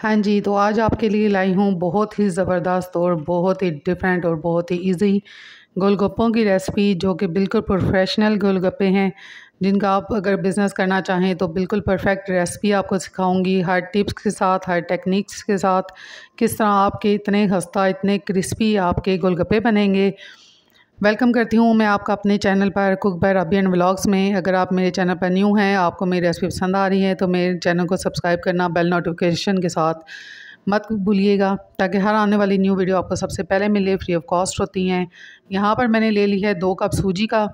हाँ जी तो आज आपके लिए लाई हूँ बहुत ही ज़बरदस्त और बहुत ही डिफरेंट और बहुत ही इजी गोलगप्पों की रेसिपी जो कि बिल्कुल प्रोफेशनल गोलगप्पे हैं जिनका आप अगर बिज़नेस करना चाहें तो बिल्कुल परफेक्ट रेसिपी आपको सिखाऊंगी हर टिप्स के साथ हर टेक्निक्स के साथ किस तरह आपके इतने खस्ता इतने क्रिस्पी आपके गोलगप्पे बनेंगे वेलकम करती हूँ मैं आपका अपने चैनल पर cook by Rabi and vlogs में अगर आप मेरे चैनल पर न्यू हैं आपको मेरी रेसिपी पसंद आ रही है तो मेरे चैनल को सब्सक्राइब करना बेल नोटिफिकेशन के साथ मत भूलिएगा ताकि हर आने वाली न्यू वीडियो आपको सबसे पहले मिले फ्री ऑफ कॉस्ट होती हैं यहाँ पर मैंने ले ली है दो कप सूजी का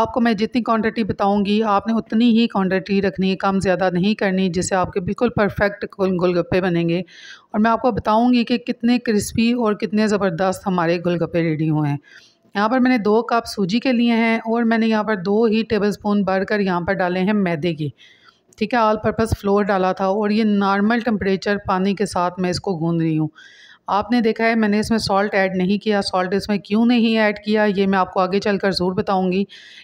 आपको मैं जितनी क्वांटिटी बताऊंगी आपने उतनी ही क्वांटिटी रखनी है कम ज़्यादा नहीं करनी जिससे आपके बिल्कुल परफेक्ट गोलगप्पे बनेंगे और मैं आपको बताऊंगी कि कितने क्रिस्पी और कितने ज़बरदस्त हमारे गोलगप्पे रेडी हुए हैं यहाँ पर मैंने दो कप सूजी के लिए हैं और मैंने यहाँ पर दो ही टेबल स्पून भर कर यहाँ पर डाले हैं मैदे की ठीक है ऑल पर्पज़ फ्लोर डाला था और ये नॉर्मल टेम्परेचर पानी के साथ मैं इसको गूँध रही हूँ आपने देखा है मैंने इसमें सॉल्ट ऐड नहीं किया सॉल्ट इसमें क्यों नहीं ऐड किया ये मैं आपको आगे चलकर ज़रूर बताऊंगी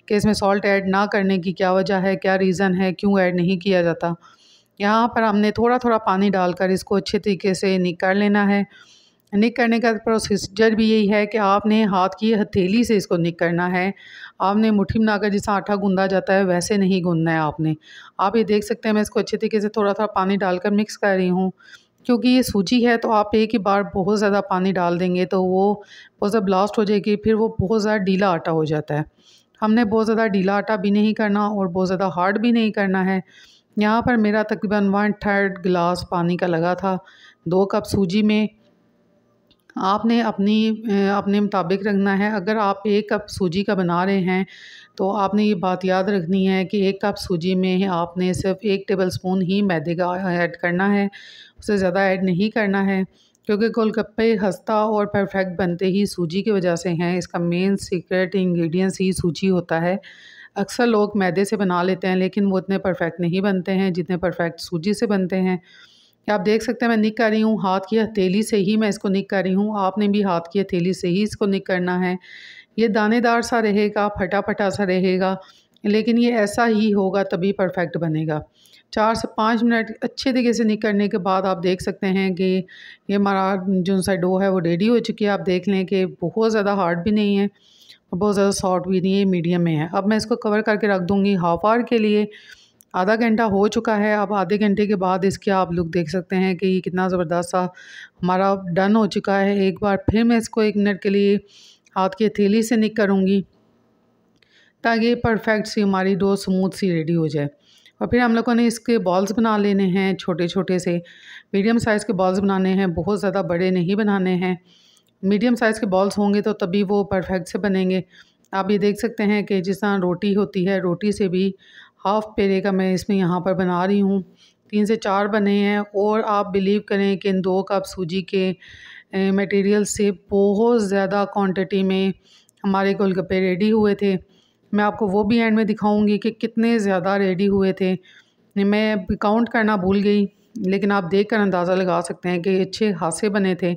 कि इसमें सॉल्ट ऐड ना करने की क्या वजह है क्या रीज़न है क्यों ऐड नहीं किया जाता यहाँ पर हमने थोड़ा थोड़ा पानी डालकर इसको अच्छे तरीके से निकाल लेना है निक करने का प्रोसीजर भी यही है कि आपने हाथ की हथेली से इसको निक करना है आपने मुठ्ठी बनाकर जैसा आटा गूंदा जाता है वैसे नहीं गूंदना है आपने आप ये देख सकते हैं मैं इसको अच्छे तरीके से थोड़ा थोड़ा पानी डालकर मिक्स कर रही हूँ क्योंकि ये सूजी है तो आप एक ही बार बहुत ज़्यादा पानी डाल देंगे तो वो बहुत ज़्यादा ब्लास्ट हो जाएगी फिर वो बहुत ज़्यादा ढीला आटा हो जाता है हमने बहुत ज़्यादा ढीला आटा भी नहीं करना और बहुत ज़्यादा हार्ड भी नहीं करना है यहाँ पर मेरा तकरीबन वन थर्ड गिलास पानी का लगा था दो कप सूजी में आपने अपनी अपने मुताबिक रखना है अगर आप एक कप सूजी का बना रहे हैं तो आपने ये बात याद रखनी है कि एक कप सूजी में आपने सिर्फ एक टेबल स्पून ही मैदे का ऐड करना है उससे ज़्यादा ऐड नहीं करना है क्योंकि गोलगप्पे हस्ता और परफेक्ट बनते ही सूजी की वजह से हैं इसका मेन सीक्रेट इंग्रेडिएंट्स ही सूजी होता है अक्सर लोग मैदे से बना लेते हैं लेकिन वो इतने परफेक्ट नहीं बनते हैं जितने परफेक्ट सूजी से बनते हैं आप देख सकते हैं मैं निक कर रही हूँ हाथ की हथेली से ही मैं इसको निक कर रही हूँ आपने भी हाथ की हथेली से ही इसको निक करना है ये दानेदार सा रहेगा फटा फटा सा रहेगा लेकिन ये ऐसा ही होगा तभी परफेक्ट बनेगा चार से पाँच मिनट अच्छे तरीके से निक करने के बाद आप देख सकते हैं कि ये हमारा जो सा डो है वो रेडी हो चुकी है आप देख लें कि बहुत ज़्यादा हार्ड भी नहीं है और बहुत ज़्यादा सॉफ्ट भी नहीं है मीडियम में है अब मैं इसको कवर करके रख दूँगी हाफ आवर के लिए आधा घंटा हो चुका है अब आधे घंटे के बाद इसके आप लोग देख सकते हैं कि ये कितना ज़बरदस्त सा हमारा डन हो चुका है एक बार फिर मैं इसको एक मिनट के लिए हाथ की थैली से निक करूँगी ताकि परफेक्ट सी हमारी डो स्मूथ सी रेडी हो जाए और फिर हम लोगों ने इसके बॉल्स बना लेने हैं छोटे छोटे से मीडियम साइज़ के बॉल्स बनाने हैं बहुत ज़्यादा बड़े नहीं बनाने हैं मीडियम साइज़ के बॉल्स होंगे तो तभी वो परफेक्ट से बनेंगे आप ये देख सकते हैं कि जिस तरह रोटी होती है रोटी से भी हाफ़ पेड़े का मैं इसमें यहाँ पर बना रही हूँ तीन से चार बने हैं और आप बिलीव करें कि इन दो कप सूजी के मटेरियल से बहुत ज़्यादा क्वांटिटी में हमारे गोलगप्पे रेडी हुए थे मैं आपको वो भी एंड में दिखाऊंगी कि कितने ज़्यादा रेडी हुए थे मैं काउंट करना भूल गई लेकिन आप देख कर अंदाज़ा लगा सकते हैं कि अच्छे हासे बने थे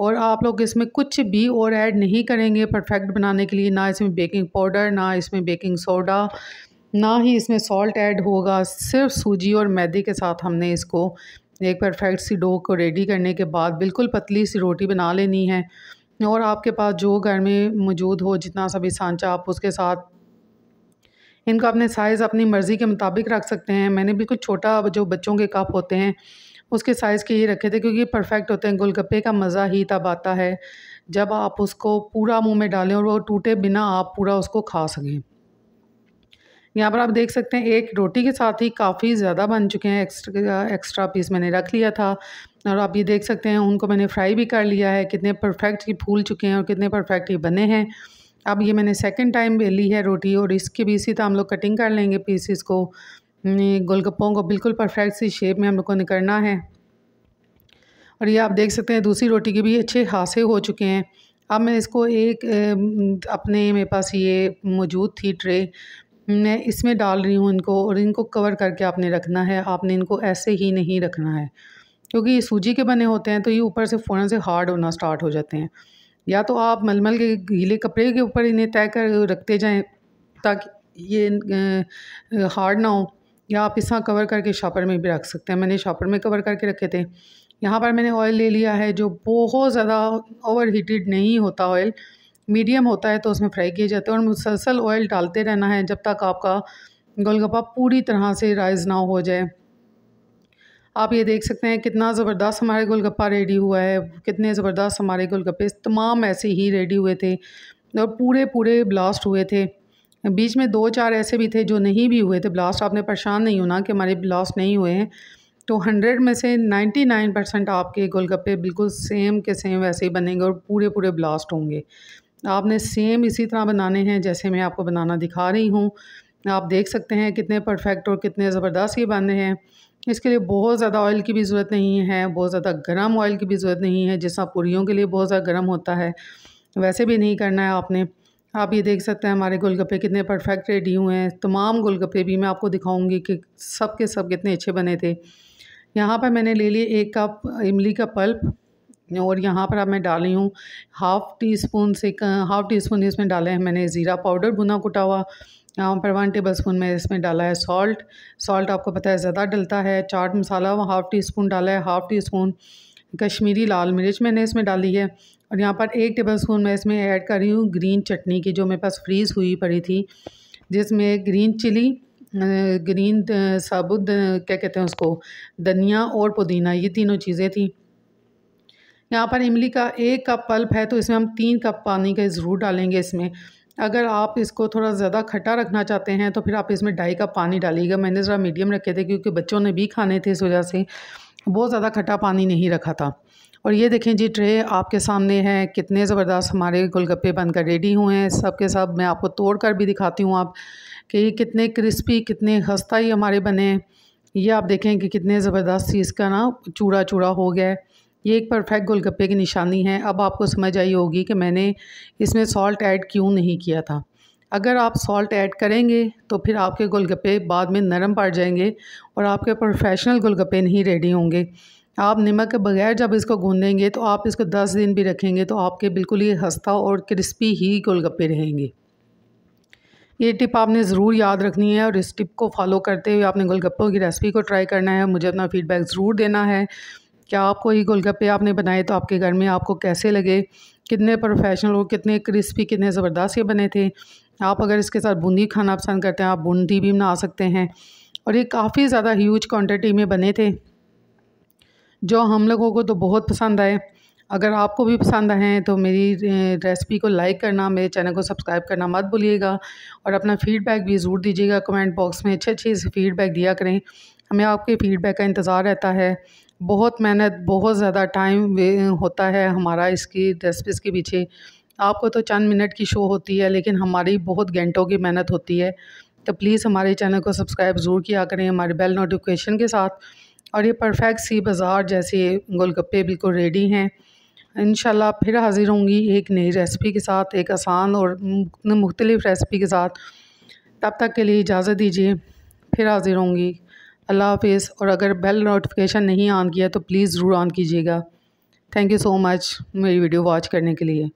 और आप लोग इसमें कुछ भी और ऐड नहीं करेंगे परफेक्ट बनाने के लिए ना इसमें बेकिंग पाउडर ना इसमें बेकिंग सोडा ना ही इसमें सॉल्ट ऐड होगा सिर्फ सूजी और मैदे के साथ हमने इसको एक परफेक्ट सी डो को रेडी करने के बाद बिल्कुल पतली सी रोटी बना लेनी है और आपके पास जो घर में मौजूद हो जितना सा भी सांचा आप उसके साथ इनका अपने साइज़ अपनी मर्ज़ी के मुताबिक रख सकते हैं मैंने बिल्कुल छोटा जो बच्चों के कप होते हैं उसके साइज़ के ही रखे थे क्योंकि परफेक्ट होते हैं गोलगप्पे का मज़ा ही तब आता है जब आप उसको पूरा मुंह में डालें और वो टूटे बिना आप पूरा उसको खा सकें यहाँ पर आप देख सकते हैं एक रोटी के साथ ही काफ़ी ज़्यादा बन चुके हैं एक्स्ट्रा एक्स्ट्रा पीस मैंने रख लिया था और आप ये देख सकते हैं उनको मैंने फ्राई भी कर लिया है कितने परफेक्ट ये फूल चुके हैं और कितने परफेक्ट ये बने हैं अब ये मैंने सेकेंड टाइम ली है रोटी और इसके भी इसी तरह हम लोग कटिंग कर लेंगे पीसीस को हम्म, गोलगप्पों को बिल्कुल परफेक्ट सी शेप में हम लोग को निकलना है और ये आप देख सकते हैं दूसरी रोटी के भी अच्छे हासे हो चुके हैं अब मैं इसको एक अपने मेरे पास ये मौजूद थी ट्रे मैं इसमें डाल रही हूँ इनको और इनको कवर करके आपने रखना है आपने इनको ऐसे ही नहीं रखना है क्योंकि ये सूजी के बने होते हैं तो ये ऊपर से फ़ौरन से हार्ड होना स्टार्ट हो जाते हैं या तो आप मलमल के गीले कपड़े के ऊपर इन्हें तय कर रखते जाएँ ताकि ये हार्ड ना हो या आप इस कवर करके शॉपर में भी रख सकते हैं मैंने शॉपर में कवर करके रखे थे यहाँ पर मैंने ऑयल ले लिया है जो बहुत ज़्यादा ओवर हीटेड नहीं होता ऑयल मीडियम होता है तो उसमें फ्राई किए जाते हैं और मुसलसल ऑयल डालते रहना है जब तक आपका गोलगप्पा पूरी तरह से राइज ना हो जाए आप ये देख सकते हैं कितना ज़बरदस्त हमारे गोलगप्पा रेडी हुआ है कितने ज़बरदस्त हमारे गोलगप्पे तमाम ऐसे ही रेडी हुए थे और पूरे पूरे ब्लास्ट हुए थे बीच में दो चार ऐसे भी थे जो नहीं भी हुए थे ब्लास्ट आपने परेशान नहीं होना कि हमारे ब्लास्ट नहीं हुए हैं तो हंड्रेड में से नाइन्टी नाइन परसेंट आपके गोलगप्पे बिल्कुल सेम के सेम वैसे ही बनेंगे और पूरे पूरे ब्लास्ट होंगे आपने सेम इसी तरह बनाने हैं जैसे मैं आपको बनाना दिखा रही हूँ आप देख सकते हैं कितने परफेक्ट और कितने ज़बरदस्त ये बने हैं इसके लिए बहुत ज़्यादा ऑयल की भी ज़रूरत नहीं है बहुत ज़्यादा गर्म ऑयल की भी ज़रूरत नहीं है जैसा पूरीों के लिए बहुत ज़्यादा गर्म होता है वैसे भी नहीं करना है आपने आप ये देख सकते हैं हमारे गोलगप्पे कितने परफेक्ट रेडी हुए हैं तमाम गोलगप्पे भी मैं आपको दिखाऊँगी कि सब के सब कितने अच्छे बने थे यहाँ पर मैंने ले लिए एक कप इमली का पल्प और यहाँ पर अब मैं डाली हूँ हाफ़ टी स्पून से हाफ़ टी स्पून इसमें डाला है मैंने ज़ीरा पाउडर भुना कुटा हुआ यहाँ पर वन टेबल स्पून मैं इसमें डाला है सॉल्ट सॉल्ट आपको पता है ज़्यादा डलता है चाट मसाला वो हाफ़ टी स्पून डाला है हाफ़ टी स्पून कश्मीरी लाल मिर्च मैंने इसमें डाली है और यहाँ पर एक टेबल स्पून मैं इसमें ऐड कर रही हूँ ग्रीन चटनी की जो मेरे पास फ्रीज़ हुई पड़ी थी जिसमें ग्रीन चिली ग्रीन साबुत क्या कहते हैं उसको धनिया और पुदीना ये तीनों चीज़ें थी यहाँ पर इमली का एक कप पल्प है तो इसमें हम तीन कप पानी का ज़रूर डालेंगे इसमें अगर आप इसको थोड़ा ज़्यादा खट्टा रखना चाहते हैं तो फिर आप इसमें ढाई कप पानी डालिएगा मैंने ज़रा मीडियम रखे थे क्योंकि बच्चों ने भी खाने थे इस वजह से बहुत ज़्यादा खट्टा पानी नहीं रखा था और ये देखें जी ट्रे आपके सामने हैं कितने ज़बरदस्त हमारे गोलगप्पे बनकर रेडी हुए हैं सब के सब मैं आपको तोड़ कर भी दिखाती हूँ आप कि ये कितने क्रिस्पी कितने खस्ता ही हमारे बने ये आप देखें कि कितने ज़बरदस्त इसका ना चूड़ा चूड़ा हो गया है ये एक परफेक्ट गोलगप्पे की निशानी है अब आपको समझ आई होगी कि मैंने इसमें सॉल्ट ऐड क्यों नहीं किया था अगर आप सॉल्ट ऐड करेंगे तो फिर आपके गोलगप्पे बाद में नरम पड़ जाएंगे और आपके प्रोफेशनल गोलगप्पे नहीं रेडी होंगे आप नमक के बगैर जब इसको गूंदेंगे तो आप इसको दस दिन भी रखेंगे तो आपके बिल्कुल ही हस्ता और क्रिस्पी ही गोलगप्पे रहेंगे ये टिप आपने ज़रूर याद रखनी है और इस टिप को फॉलो करते हुए आपने गोलगप्पों की रेसिपी को ट्राई करना है मुझे अपना फ़ीडबैक ज़रूर देना है क्या आपको ये गोलगप्पे आपने बनाए तो आपके घर में आपको कैसे लगे कितने प्रोफेशनल हो कितने क्रिस्पी कितने ज़बरदस्त ये बने थे आप अगर इसके साथ बूंदी खाना पसंद करते हैं आप बूंदी भी बना सकते हैं और ये काफ़ी ज़्यादा ह्यूज क्वांटिटी में बने थे जो हम लोगों को तो बहुत पसंद आए अगर आपको भी पसंद आए तो मेरी रेसिपी को लाइक करना मेरे चैनल को सब्सक्राइब करना मत भूलिएगा और अपना फ़ीडबैक भी ज़रूर दीजिएगा कमेंट बॉक्स में अच्छे अच्छे फीडबैक दिया करें हमें आपके फ़ीडबैक का इंतज़ार रहता है बहुत मेहनत बहुत ज़्यादा टाइम होता है हमारा इसकी रेसिपीज़ के पीछे आपको तो चंद मिनट की शो होती है लेकिन हमारी बहुत घंटों की मेहनत होती है तो प्लीज़ हमारे चैनल को सब्सक्राइब ज़रूर किया करें हमारे बेल नोटिफिकेशन के साथ और ये परफेक्ट सी बाज़ार जैसे गोलगप्पे बिल्कुल रेडी हैं इन फिर हाज़िर होंगी एक नई रेसिपी के साथ एक आसान और मुख्तलिफ़ रेसिपी के साथ तब तक के लिए इजाज़त दीजिए फिर हाज़िर होंगी अल्लाह हाफिज़ और अगर बेल नोटिफिकेशन नहीं ऑन किया तो प्लीज़ ज़रूर ऑन कीजिएगा थैंक यू सो मच मेरी वीडियो वॉच करने के लिए